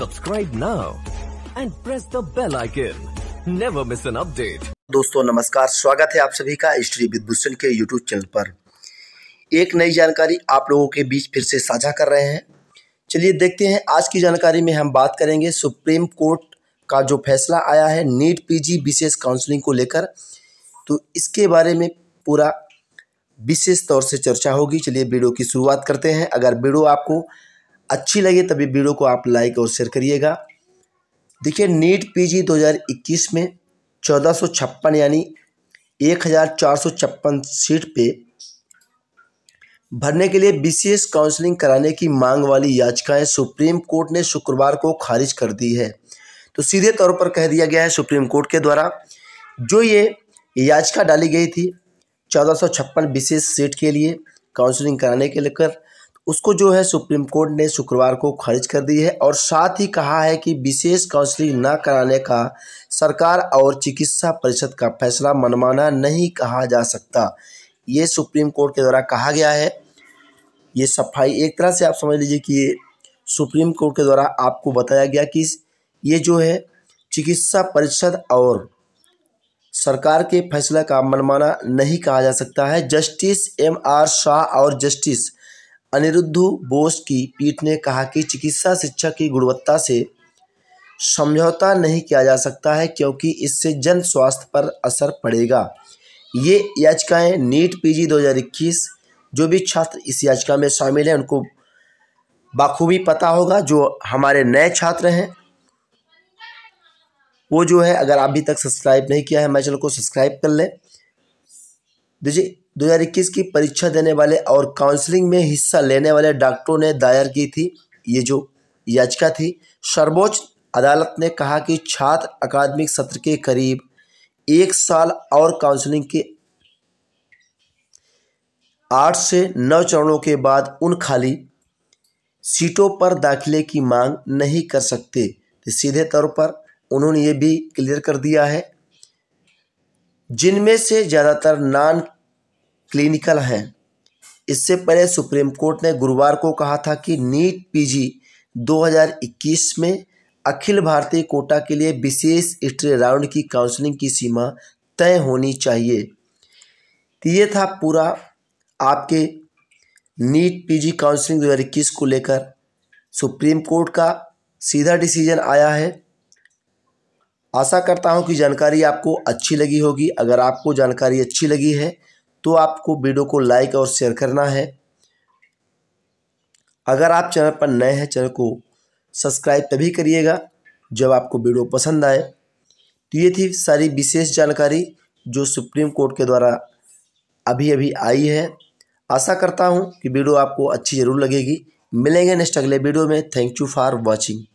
subscribe now and press the bell icon never miss an update दोस्तों नमस्कार स्वागत है आप सभी का श्री विभूषण के YouTube चैनल पर एक नई जानकारी आप लोगों के बीच फिर से साझा कर रहे हैं चलिए देखते हैं आज की जानकारी में हम बात करेंगे सुप्रीम कोर्ट का जो फैसला आया है नीट पीजी विशेष काउंसलिंग को लेकर तो इसके बारे में पूरा विशेष तौर से चर्चा होगी चलिए वीडियो की शुरुआत करते हैं अगर वीडियो आपको अच्छी लगे तभी वीडियो को आप लाइक और शेयर करिएगा देखिए नीट पीजी 2021 में चौदह यानी एक सीट पे भरने के लिए विशेष काउंसलिंग कराने की मांग वाली याचिकाएं सुप्रीम कोर्ट ने शुक्रवार को खारिज कर दी है तो सीधे तौर पर कह दिया गया है सुप्रीम कोर्ट के द्वारा जो ये याचिका डाली गई थी चौदह सौ सीट के लिए काउंसलिंग कराने के लेकर उसको जो है सुप्रीम कोर्ट ने शुक्रवार को खारिज कर दी है और साथ ही कहा है कि विशेष काउंसलिंग न कराने का सरकार और चिकित्सा परिषद का फैसला मनमाना नहीं कहा जा सकता ये सुप्रीम कोर्ट के द्वारा कहा गया है ये सफाई एक तरह से आप समझ लीजिए कि सुप्रीम कोर्ट के द्वारा आपको बताया गया कि ये जो है चिकित्सा परिषद और सरकार के फैसला का मनमाना नहीं कहा जा सकता है जस्टिस एम आर शाह और जस्टिस अनिरुद्ध बोस की पीठ ने कहा कि चिकित्सा शिक्षा की गुणवत्ता से समझौता नहीं किया जा सकता है क्योंकि इससे जन स्वास्थ्य पर असर पड़ेगा ये याचिकाएं नीट पीजी 2021 जो भी छात्र इस याचिका में शामिल हैं उनको बाखूबी पता होगा जो हमारे नए छात्र हैं वो जो है अगर अभी तक सब्सक्राइब नहीं किया है हमारे चैनल को सब्सक्राइब कर लें देखिए 2021 की परीक्षा देने वाले और काउंसलिंग में हिस्सा लेने वाले डॉक्टरों ने दायर की थी ये जो याचिका थी सर्वोच्च अदालत ने कहा कि छात्र अकादमिक सत्र के करीब एक साल और काउंसलिंग के आठ से नौ चरणों के बाद उन खाली सीटों पर दाखिले की मांग नहीं कर सकते तो सीधे तौर पर उन्होंने ये भी क्लियर कर दिया है जिनमें से ज़्यादातर नॉन क्लिनिकल हैं इससे पहले सुप्रीम कोर्ट ने गुरुवार को कहा था कि नीट पीजी 2021 में अखिल भारतीय कोटा के लिए विशेष स्ट्रे राउंड की काउंसलिंग की सीमा तय होनी चाहिए तो ये था पूरा आपके नीट पीजी काउंसलिंग 2021 को लेकर सुप्रीम कोर्ट का सीधा डिसीजन आया है आशा करता हूँ कि जानकारी आपको अच्छी लगी होगी अगर आपको जानकारी अच्छी लगी है तो आपको वीडियो को लाइक और शेयर करना है अगर आप चैनल पर नए हैं चैनल को सब्सक्राइब तभी करिएगा जब आपको वीडियो पसंद आए तो ये थी सारी विशेष जानकारी जो सुप्रीम कोर्ट के द्वारा अभी अभी आई है आशा करता हूँ कि वीडियो आपको अच्छी ज़रूर लगेगी मिलेंगे नेक्स्ट अगले वीडियो में थैंक यू फॉर वॉचिंग